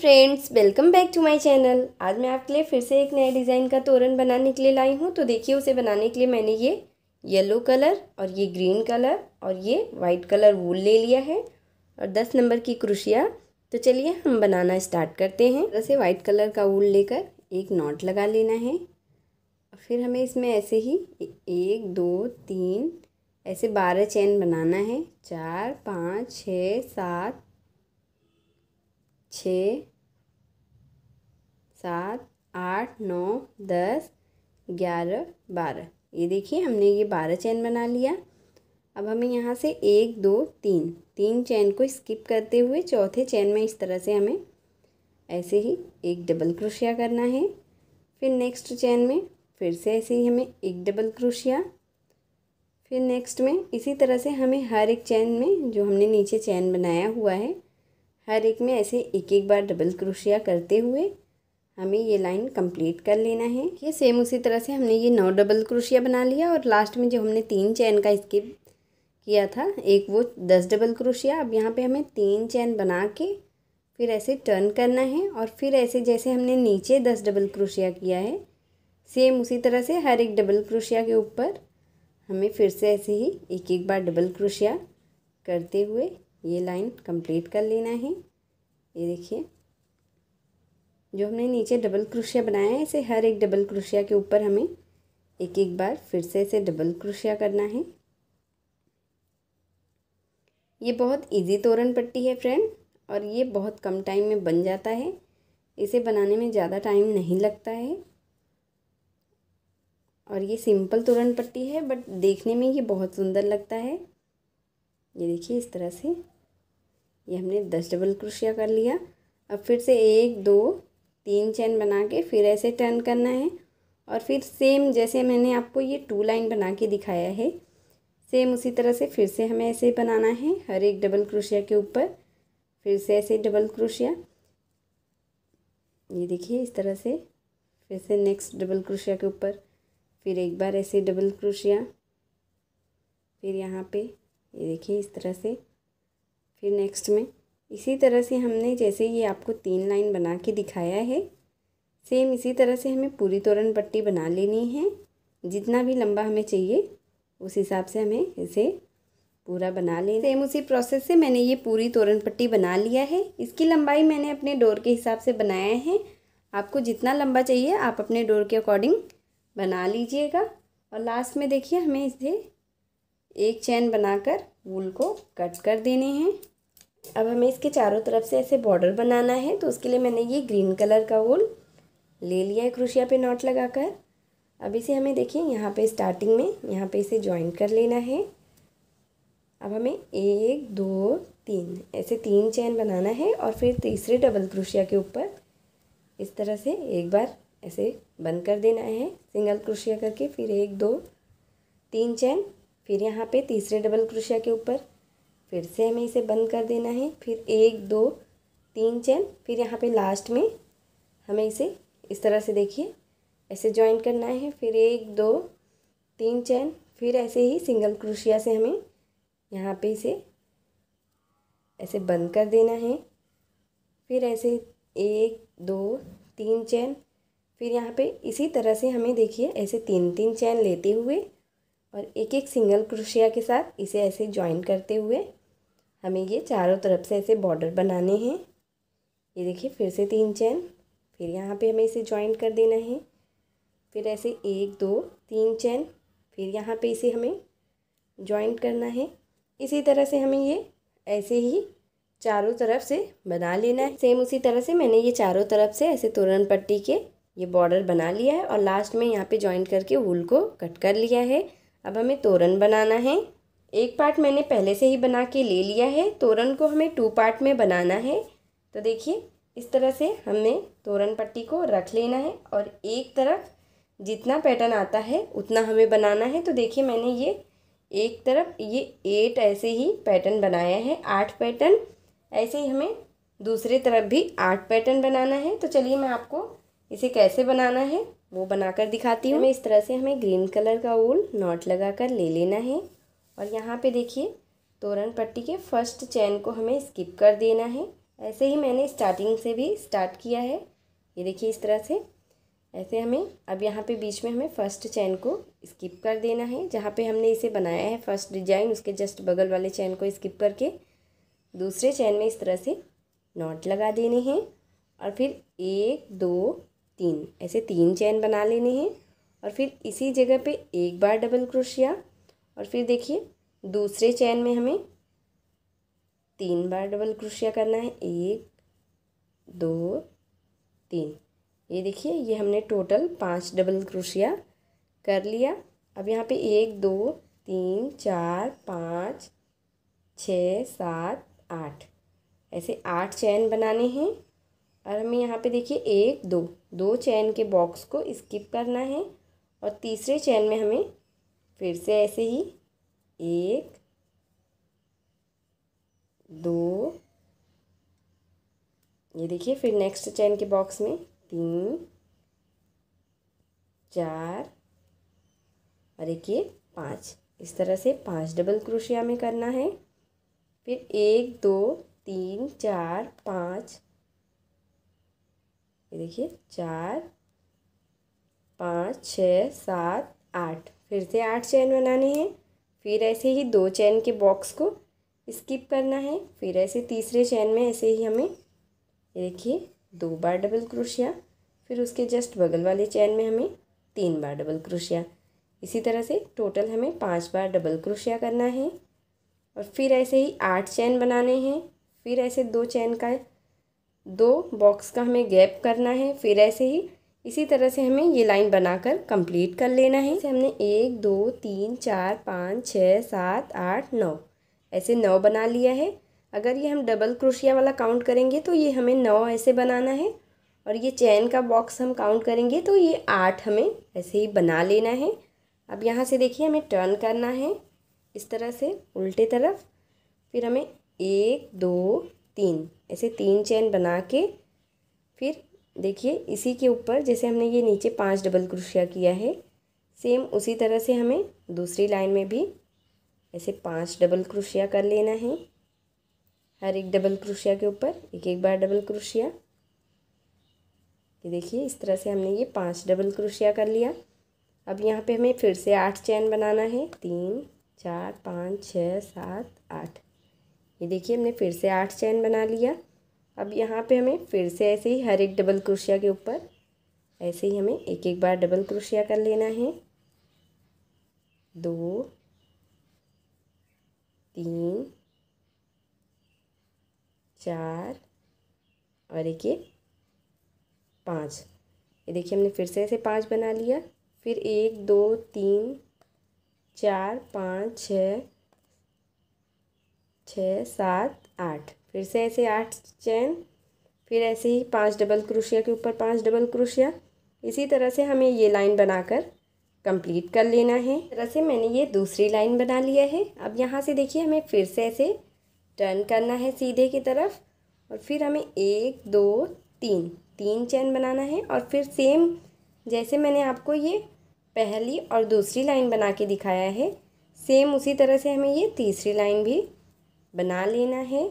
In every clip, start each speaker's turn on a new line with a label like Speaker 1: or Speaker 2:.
Speaker 1: friends welcome back to my channel आज मैं आपके लिए फिर से एक नए डिज़ाइन का तोरण बनाने के लिए लाई हूँ तो देखिए उसे बनाने के लिए मैंने ये येलो कलर और ये ग्रीन कलर और ये वाइट कलर वूल ले लिया है और दस नंबर की क्रुशिया तो चलिए हम बनाना स्टार्ट करते हैं जैसे वाइट कलर का वूल लेकर एक नॉट लगा लेना है फिर हमें इसमें ऐसे ही एक दो तीन ऐसे बारह चैन बनाना है चार पाँच छः सात छ सात आठ नौ दस ग्यारह बारह ये देखिए हमने ये बारह चैन बना लिया अब हमें यहाँ से एक दो तीन तीन चैन को स्किप करते हुए चौथे चैन में इस तरह से हमें ऐसे ही एक डबल क्रोशिया करना है फिर नेक्स्ट चैन में फिर से ऐसे ही हमें एक डबल क्रोशिया फिर नेक्स्ट में इसी तरह से हमें हर एक चैन में जो हमने नीचे चैन बनाया हुआ है हर एक में ऐसे एक एक बार डबल क्रोशिया करते हुए हमें ये लाइन कंप्लीट कर लेना है ये सेम उसी तरह से हमने ये नौ डबल क्रोशिया बना लिया और लास्ट में जो हमने तीन चैन का स्किप किया था एक वो दस डबल क्रोशिया अब यहाँ पे हमें तीन चैन बना के फिर ऐसे टर्न करना है और फिर ऐसे जैसे हमने नीचे दस डबल क्रोशिया किया है सेम उसी तरह से हर एक डबल क्रोशिया के ऊपर हमें फिर से ऐसे ही एक एक बार डबल क्रोशिया करते हुए ये लाइन कंप्लीट कर लेना है ये देखिए जो हमने नीचे डबल क्रोशिया बनाया है इसे हर एक डबल क्रोशिया के ऊपर हमें एक एक बार फिर से इसे डबल क्रोशिया करना है ये बहुत इजी तोरण पट्टी है फ्रेंड और ये बहुत कम टाइम में बन जाता है इसे बनाने में ज़्यादा टाइम नहीं लगता है और ये सिंपल तोरण पट्टी है बट देखने में ये बहुत सुंदर लगता है ये देखिए इस तरह से ये हमने दस डबल क्रोशिया कर लिया अब फिर से एक दो तीन चैन बना के फिर ऐसे टर्न करना है और फिर सेम जैसे मैंने आपको ये टू लाइन बना के दिखाया है सेम उसी तरह से फिर से हमें ऐसे बनाना है हर एक डबल क्रोशिया के ऊपर फिर से ऐसे डबल क्रोशिया ये देखिए इस तरह से फिर से नेक्स्ट डबल क्रोशिया के ऊपर फिर एक बार ऐसे डबल क्रोशिया फिर यहाँ पे ये देखिए इस तरह से फिर नेक्स्ट में इसी तरह से हमने जैसे ये आपको तीन लाइन बना के दिखाया है सेम इसी तरह से हमें पूरी तोरण पट्टी बना लेनी है जितना भी लंबा हमें चाहिए उस हिसाब से हमें इसे पूरा बना लेना सेम उसी प्रोसेस से मैंने ये पूरी तोरण पट्टी बना लिया है इसकी लंबाई मैंने अपने डोर के हिसाब से बनाया है आपको जितना लंबा चाहिए आप अपने डोर के अकॉर्डिंग बना लीजिएगा और लास्ट में देखिए हमें इसे एक चैन बनाकर वूल को कट कर देने हैं अब हमें इसके चारों तरफ से ऐसे बॉर्डर बनाना है तो उसके लिए मैंने ये ग्रीन कलर का वूल ले लिया है क्रोशिया पे नॉट लगाकर अब इसे हमें देखिए यहाँ पे स्टार्टिंग में यहाँ पे इसे ज्वाइन कर लेना है अब हमें एक दो तीन ऐसे तीन चैन बनाना है और फिर तीसरे डबल क्रोशिया के ऊपर इस तरह से एक बार ऐसे बंद कर देना है सिंगल क्रोशिया करके फिर एक दो तीन चैन फिर यहाँ पे तीसरे डबल क्रोशिया के ऊपर फिर से हमें इसे बंद कर देना है फिर एक दो तीन चैन फिर यहाँ पे लास्ट में हमें इसे इस तरह से देखिए ऐसे ज्वाइन करना है फिर एक दो तीन चैन फिर ऐसे ही सिंगल क्रोशिया से हमें यहाँ पे इसे ऐसे बंद कर देना है फिर ऐसे एक दो तीन चैन फिर यहाँ पे इसी तरह से हमें देखिए ऐसे तीन तीन चैन लेते हुए और एक एक सिंगल क्रोशिया के साथ इसे ऐसे ज्वाइन करते हुए हमें ये चारों तरफ से ऐसे बॉर्डर बनाने हैं ये देखिए फिर से तीन चैन फिर यहाँ पे हमें इसे ज्वाइंट कर देना है फिर ऐसे एक दो तीन चैन फिर यहाँ पे इसे हमें जॉइंट करना है इसी तरह से हमें ये ऐसे ही चारों तरफ से बना लेना है सेम उसी तरह से मैंने ये चारों तरफ से ऐसे तोरण पट्टी के ये बॉर्डर बना लिया है और लास्ट में यहाँ पे जॉइंट करके वूल को कट कर लिया है अब हमें तोरण बनाना है एक पार्ट मैंने पहले से ही बना के ले लिया है तोरण को हमें टू पार्ट में बनाना है तो देखिए इस तरह से हमें तोरण पट्टी को रख लेना है और एक तरफ जितना पैटर्न आता है उतना हमें बनाना है तो देखिए मैंने ये एक तरफ ये एट ऐसे ही पैटर्न बनाया है आठ पैटर्न ऐसे ही हमें दूसरे तरफ भी आठ पैटर्न बनाना है तो चलिए मैं आपको इसे कैसे बनाना है वो बनाकर दिखाती हूँ इस तरह से हमें ग्रीन कलर का ऊल नॉट लगाकर ले लेना है और यहाँ पे देखिए तोरण पट्टी के फर्स्ट चैन को हमें स्किप कर देना है ऐसे ही मैंने स्टार्टिंग से भी स्टार्ट किया है ये देखिए इस तरह से ऐसे हमें अब यहाँ पे बीच में हमें फर्स्ट चैन को स्किप कर देना है जहाँ पे हमने इसे बनाया है फर्स्ट डिजाइन उसके जस्ट बगल वाले चैन को स्किप करके दूसरे चैन में इस तरह से नॉट लगा देने हैं और फिर एक दो तीन ऐसे तीन चैन बना लेने हैं और फिर इसी जगह पे एक बार डबल क्रोशिया और फिर देखिए दूसरे चैन में हमें तीन बार डबल क्रोशिया करना है एक दो तीन ये देखिए ये हमने टोटल पांच डबल क्रोशिया कर लिया अब यहाँ पे एक दो तीन चार पाँच छ सात आठ ऐसे आठ चैन बनाने हैं और हमें यहाँ पे देखिए एक दो दो चैन के बॉक्स को स्किप करना है और तीसरे चैन में हमें फिर से ऐसे ही एक दो ये देखिए फिर नेक्स्ट चैन के बॉक्स में तीन चार और एक ये पाँच इस तरह से पांच डबल क्रोशिया में करना है फिर एक दो तीन चार पाँच ये देखिए चार पाँच छ सात आठ फिर से आठ चैन बनाने हैं फिर ऐसे ही दो चैन के बॉक्स को स्किप करना है फिर ऐसे तीसरे चैन में ऐसे ही हमें ये देखिए दो बार डबल क्रोशिया फिर उसके जस्ट बगल वाले चैन में हमें तीन बार डबल क्रोशिया इसी तरह से टोटल हमें पांच बार डबल क्रोशिया करना है और फिर ऐसे ही आठ चैन बनाने हैं फिर ऐसे दो चैन का दो बॉक्स का हमें गैप करना है फिर ऐसे ही इसी तरह से हमें ये लाइन बनाकर कंप्लीट कर लेना है इसे हमने एक दो तीन चार पाँच छः सात आठ नौ ऐसे नौ बना लिया है अगर ये हम डबल क्रोशिया वाला काउंट करेंगे तो ये हमें नौ ऐसे बनाना है और ये चैन का बॉक्स हम काउंट करेंगे तो ये आठ हमें ऐसे ही बना लेना है अब यहाँ से देखिए हमें टर्न करना है इस तरह से उल्टे तरफ फिर हमें एक दो तीन ऐसे तीन चैन बना के फिर देखिए इसी के ऊपर जैसे हमने ये नीचे पांच डबल क्रोशिया किया है सेम उसी तरह से हमें दूसरी लाइन में भी ऐसे पांच डबल क्रोशिया कर लेना है हर एक डबल क्रोशिया के ऊपर एक एक बार डबल क्रोशिया ये देखिए इस तरह से हमने ये पांच डबल क्रोशिया कर लिया अब यहाँ पे हमें फिर से आठ चैन बनाना है तीन चार पाँच छः सात आठ ये देखिए हमने फिर से आठ चैन बना लिया अब यहाँ पे हमें फिर से ऐसे ही हर एक डबल क्रोशिया के ऊपर ऐसे ही हमें एक एक बार डबल क्रोशिया कर लेना है दो तीन चार और एक एक पाँच ये देखिए हमने फिर से ऐसे पाँच बना लिया फिर एक दो तीन चार पाँच छ छ सात आठ फिर से ऐसे आठ चैन फिर ऐसे ही पांच डबल क्रोशिया के ऊपर पांच डबल क्रोशिया इसी तरह से हमें ये लाइन बनाकर कंप्लीट कर लेना है तरह से मैंने ये दूसरी लाइन बना लिया है अब यहाँ से देखिए हमें फिर से ऐसे टर्न करना है सीधे की तरफ और फिर हमें एक दो तीन तीन चैन बनाना है और फिर सेम जैसे मैंने आपको ये पहली और दूसरी लाइन बना के दिखाया है सेम उसी तरह से हमें ये तीसरी लाइन भी बना लेना है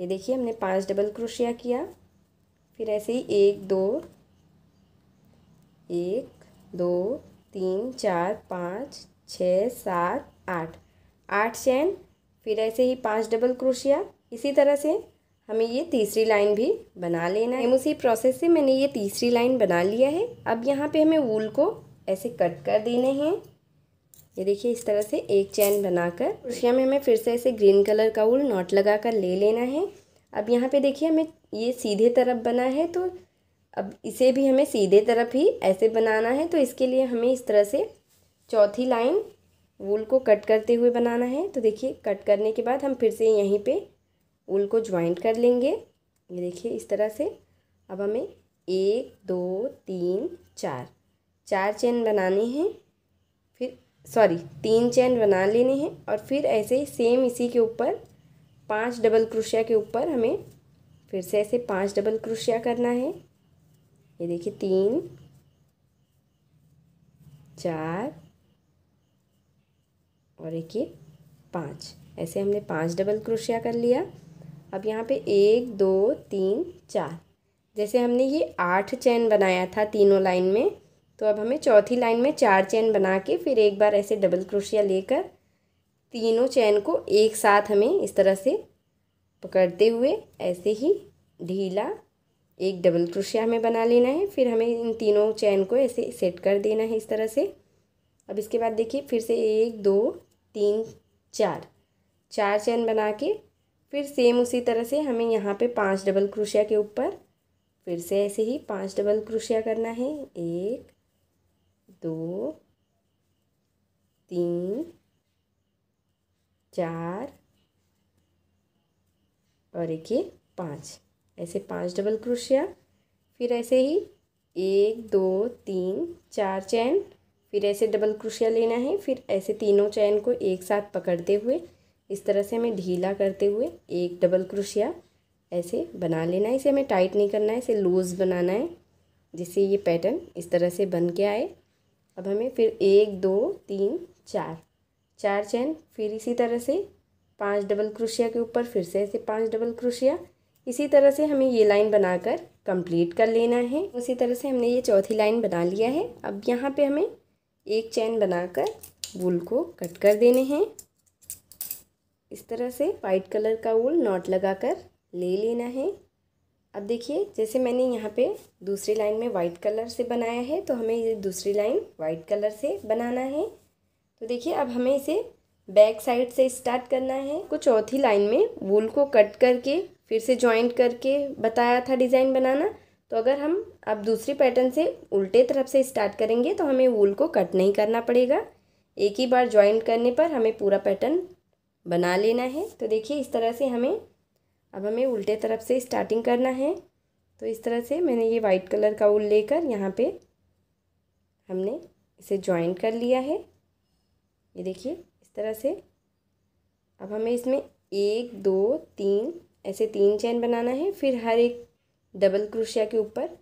Speaker 1: ये देखिए हमने पांच डबल क्रोशिया किया फिर ऐसे ही एक दो एक दो तीन चार पाँच छः सात आठ आठ चैन फिर ऐसे ही पांच डबल क्रोशिया इसी तरह से हमें ये तीसरी लाइन भी बना लेना है उसी प्रोसेस से मैंने ये तीसरी लाइन बना लिया है अब यहाँ पे हमें वूल को ऐसे कट कर देने हैं ये देखिए इस तरह से एक चैन बनाकर क्रोशिया में हमें फिर से ऐसे ग्रीन कलर का उल नॉट लगा कर ले लेना है अब यहाँ पे देखिए हमें ये सीधे तरफ बना है तो अब इसे भी हमें सीधे तरफ ही ऐसे बनाना है तो इसके लिए हमें इस तरह से चौथी लाइन उल को कट करते हुए बनाना है तो देखिए कट करने के बाद हम फिर से यहीं पर उल को ज्वाइंट कर लेंगे ये देखिए इस तरह से अब हमें एक दो तीन चार चार चैन बनानी है फिर सॉरी तीन चैन बना लेने हैं और फिर ऐसे सेम इसी के ऊपर पांच डबल क्रोशिया के ऊपर हमें फिर से ऐसे पांच डबल क्रोशिया करना है ये देखिए तीन चार और एक ये पाँच ऐसे हमने पांच डबल क्रोशिया कर लिया अब यहाँ पे एक दो तीन चार जैसे हमने ये आठ चैन बनाया था तीनों लाइन में तो अब हमें चौथी लाइन में चार चैन बना के फिर एक बार ऐसे डबल क्रोशिया लेकर तीनों चैन को एक साथ हमें इस तरह से पकड़ते हुए ऐसे ही ढीला एक डबल क्रोशिया हमें बना लेना है फिर हमें इन तीनों चैन को ऐसे सेट कर देना है इस तरह से अब इसके बाद देखिए फिर से एक दो तीन चार चार चैन बना के फिर सेम उसी तरह से हमें यहाँ पे पांच डबल क्रोशिया के ऊपर फिर से ऐसे ही पांच डबल क्रोशिया करना है एक दो तीन चार और एक ये पाँच ऐसे पांच डबल क्रोशिया फिर ऐसे ही एक दो तीन चार चैन फिर ऐसे डबल क्रोशिया लेना है फिर ऐसे तीनों चैन को एक साथ पकड़ते हुए इस तरह से हमें ढीला करते हुए एक डबल क्रोशिया ऐसे बना लेना है इसे हमें टाइट नहीं करना है इसे लूज़ बनाना है जिससे ये पैटर्न इस तरह से बन के आए अब हमें फिर एक दो तीन चार चार चैन फिर इसी तरह से पांच डबल क्रोशिया के ऊपर फिर से ऐसे पांच डबल क्रोशिया इसी तरह से हमें ये लाइन बनाकर कंप्लीट कर लेना है उसी तरह से हमने ये चौथी लाइन बना लिया है अब यहाँ पे हमें एक चैन बनाकर वूल को कट कर देने हैं इस तरह से वाइट कलर का वूल नॉट लगाकर ले लेना है अब देखिए जैसे मैंने यहाँ पे दूसरी लाइन में वाइट कलर से बनाया है तो हमें ये दूसरी लाइन वाइट कलर से बनाना है तो देखिए अब हमें इसे बैक साइड से स्टार्ट करना है कुछ चौथी लाइन में वूल को कट करके फिर से जॉइंट करके बताया था डिज़ाइन बनाना तो अगर हम अब दूसरी पैटर्न से उल्टे तरफ से स्टार्ट करेंगे तो हमें वूल को कट नहीं करना पड़ेगा एक ही बार जॉइंट करने पर हमें पूरा पैटर्न बना लेना है तो देखिए इस तरह से हमें अब हमें उल्टे तरफ से स्टार्टिंग करना है तो इस तरह से मैंने ये वाइट कलर का उल लेकर यहाँ पे हमने इसे ज्वाइन कर लिया है ये देखिए इस तरह से अब हमें इसमें एक दो तीन ऐसे तीन चैन बनाना है फिर हर एक डबल क्रोशिया के ऊपर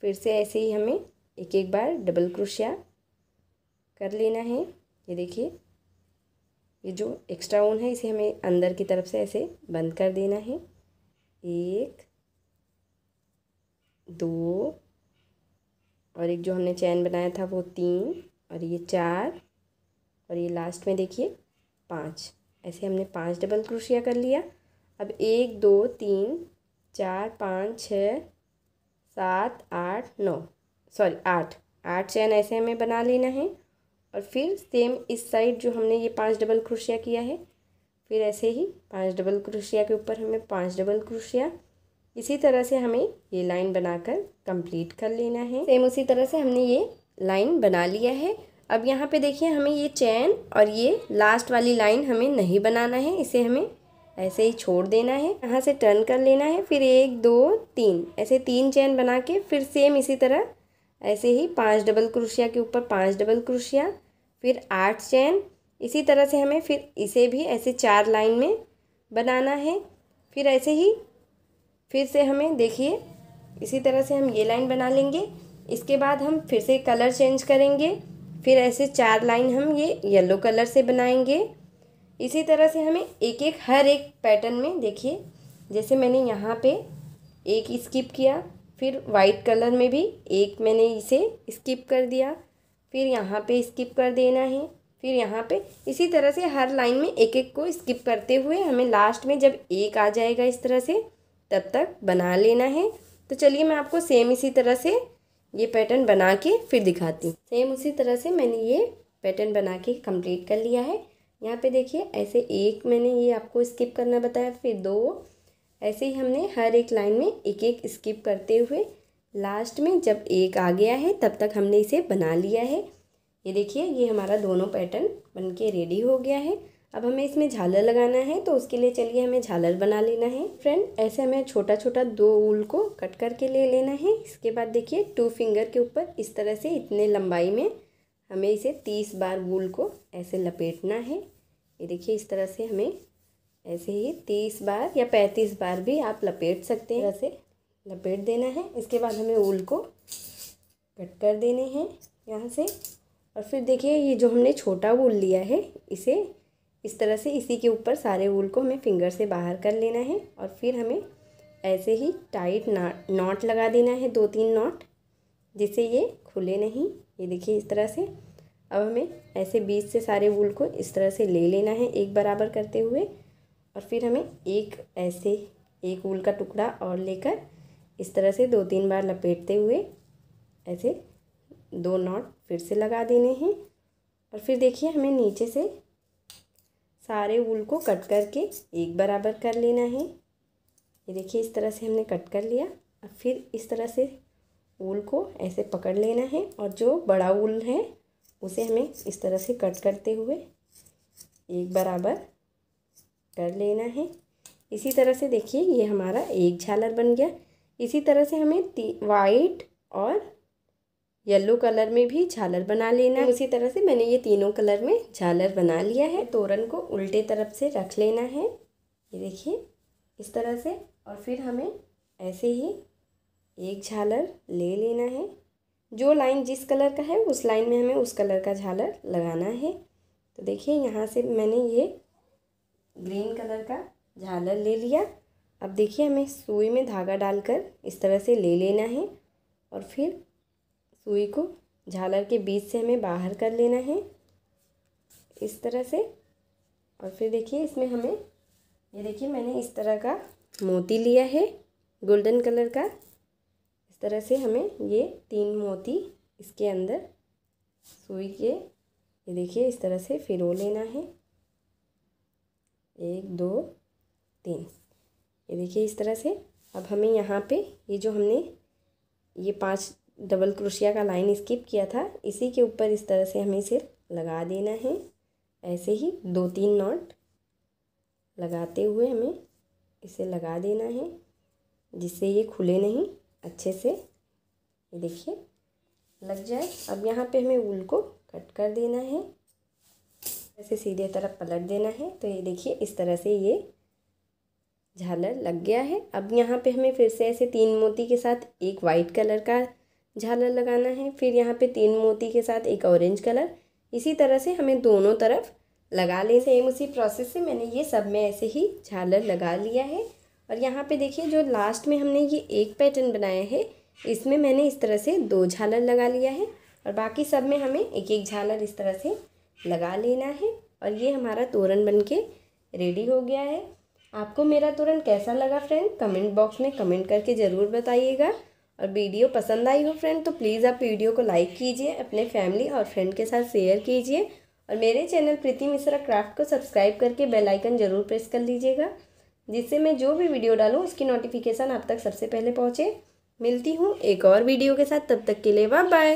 Speaker 1: फिर से ऐसे ही हमें एक एक बार डबल क्रोशिया कर लेना है ये देखिए ये जो एक्स्ट्रा ऊन है इसे हमें अंदर की तरफ से ऐसे बंद कर देना है एक दो और एक जो हमने चैन बनाया था वो तीन और ये चार और ये लास्ट में देखिए पाँच ऐसे हमने पांच डबल क्रोशिया कर लिया अब एक दो तीन चार पाँच छ सात आठ नौ सॉरी आठ आठ चैन ऐसे हमें बना लेना है और फिर सेम इस साइड जो हमने ये पांच डबल क्रोशिया किया है फिर ऐसे ही पांच डबल क्रोशिया के ऊपर हमें पांच डबल क्रोशिया इसी तरह से हमें ये लाइन बनाकर कंप्लीट कर लेना है सेम उसी तरह से हमने ये लाइन बना लिया है अब यहाँ पे देखिए हमें ये चैन और ये लास्ट वाली लाइन हमें नहीं बनाना है इसे हमें ऐसे ही छोड़ देना है यहाँ से टर्न कर लेना है फिर एक दो तीन ऐसे तीन चैन बना के फिर सेम इसी तरह ऐसे ही पांच डबल क्रोशिया के ऊपर पांच डबल क्रोशिया फिर आठ चैन इसी तरह से हमें फिर इसे भी ऐसे चार लाइन में बनाना है फिर ऐसे ही फिर से हमें देखिए इसी तरह से हम ये लाइन बना लेंगे इसके बाद हम फिर से कलर चेंज करेंगे फिर ऐसे चार लाइन हम ये येलो कलर से बनाएंगे इसी तरह से हमें एक एक हर एक पैटर्न में देखिए जैसे मैंने यहाँ पे एक स्किप किया फिर वाइट कलर में भी एक मैंने इसे स्किप कर दिया फिर यहाँ पे स्किप कर देना है फिर यहाँ पे इसी तरह से हर लाइन में एक एक को स्किप करते हुए हमें लास्ट में जब एक आ जाएगा इस तरह से तब तक बना लेना है तो चलिए मैं आपको सेम इसी तरह से ये पैटर्न बना के फिर दिखाती हूँ सेम उसी तरह से मैंने ये पैटर्न बना के कंप्लीट कर लिया है यहाँ पे देखिए ऐसे एक मैंने ये आपको स्किप करना बताया फिर दो ऐसे ही हमने हर एक लाइन में एक एक स्किप करते हुए लास्ट में जब एक आ गया है तब तक हमने इसे बना लिया है ये देखिए ये हमारा दोनों पैटर्न बन के रेडी हो गया है अब हमें इसमें झालर लगाना है तो उसके लिए चलिए हमें झालर बना लेना है फ्रेंड ऐसे हमें छोटा छोटा दो ऊल को कट करके ले लेना है इसके बाद देखिए टू फिंगर के ऊपर इस तरह से इतने लंबाई में हमें इसे तीस बार ऊल को ऐसे लपेटना है ये देखिए इस तरह से हमें ऐसे ही तीस बार या पैंतीस बार भी आप लपेट सकते हैं ऐसे लपेट देना है इसके बाद हमें ऊल को कट कर देने हैं यहाँ से और फिर देखिए ये जो हमने छोटा ऊल लिया है इसे इस तरह से इसी के ऊपर सारे ऊल को हमें फिंगर से बाहर कर लेना है और फिर हमें ऐसे ही टाइट नॉट लगा देना है दो तीन नॉट जिससे ये खुले नहीं ये देखिए इस तरह से अब हमें ऐसे बीच से सारे ऊल को इस तरह से ले लेना है एक बराबर करते हुए और फिर हमें एक ऐसे एक ऊल का टुकड़ा और लेकर इस तरह से दो तीन बार लपेटते हुए ऐसे दो नॉट फिर से लगा देने हैं और फिर देखिए हमें नीचे से सारे वूल को कट करके एक बराबर कर लेना है ये देखिए इस तरह से हमने कट कर लिया अब फिर इस तरह से वूल को ऐसे पकड़ लेना है और जो बड़ा वूल है उसे हमें इस तरह से कट करते हुए एक बराबर कर लेना है इसी तरह से देखिए ये हमारा एक झालर बन गया इसी तरह से हमें वाइट और येलो कलर में भी झालर बना लेना है उसी तरह से मैंने ये तीनों कलर में झालर बना लिया है तोरण को उल्टे तरफ से रख लेना है ये देखिए इस तरह से और फिर हमें ऐसे ही एक झालर ले लेना है जो लाइन जिस कलर का है उस लाइन में हमें उस कलर का झालर लगाना है तो देखिए यहाँ से मैंने ये ग्रीन कलर का झालर ले लिया अब देखिए हमें सुई में धागा डालकर इस तरह से ले लेना है और फिर सुई को झालर के बीच से हमें बाहर कर लेना है इस तरह से और फिर देखिए इसमें हमें ये देखिए मैंने इस तरह का मोती लिया है गोल्डन कलर का इस तरह से हमें ये तीन मोती इसके अंदर सुई के ये देखिए इस तरह से फिरो लेना है एक दो तीन ये देखिए इस तरह से अब हमें यहाँ पे ये जो हमने ये पांच डबल क्रोशिया का लाइन स्किप किया था इसी के ऊपर इस तरह से हमें इसे लगा देना है ऐसे ही दो तीन नॉट लगाते हुए हमें इसे लगा देना है जिससे ये खुले नहीं अच्छे से ये देखिए लग जाए अब यहाँ पे हमें ऊल को कट कर देना है ऐसे सीधे तरफ पलट देना है तो ये देखिए इस तरह से ये झालर लग गया है अब यहाँ पे हमें फिर से ऐसे तीन मोती के साथ एक वाइट कलर का झालर लगाना है फिर यहाँ पे तीन मोती के साथ एक ऑरेंज कलर इसी तरह से हमें दोनों तरफ लगा लें सेम उसी प्रोसेस से मैंने ये सब में ऐसे ही झालर लगा लिया है और यहाँ पे देखिए जो लास्ट में हमने ये एक पैटर्न बनाया है इसमें मैंने इस तरह से दो झालर लगा लिया है और बाकी सब में हमें एक एक झालर इस तरह से लगा लेना है और ये हमारा तोरण बन के रेडी हो गया है आपको मेरा तुरंत कैसा लगा फ्रेंड कमेंट बॉक्स में कमेंट करके ज़रूर बताइएगा और वीडियो पसंद आई हो फ्रेंड तो प्लीज़ आप वीडियो को लाइक कीजिए अपने फैमिली और फ्रेंड के साथ शेयर कीजिए और मेरे चैनल प्रीति मिश्रा क्राफ्ट को सब्सक्राइब करके बेल आइकन ज़रूर प्रेस कर लीजिएगा जिससे मैं जो भी वीडियो डालूँ उसकी नोटिफिकेशन आप तक सबसे पहले पहुँचे मिलती हूँ एक और वीडियो के साथ तब तक के लिए बाय बाय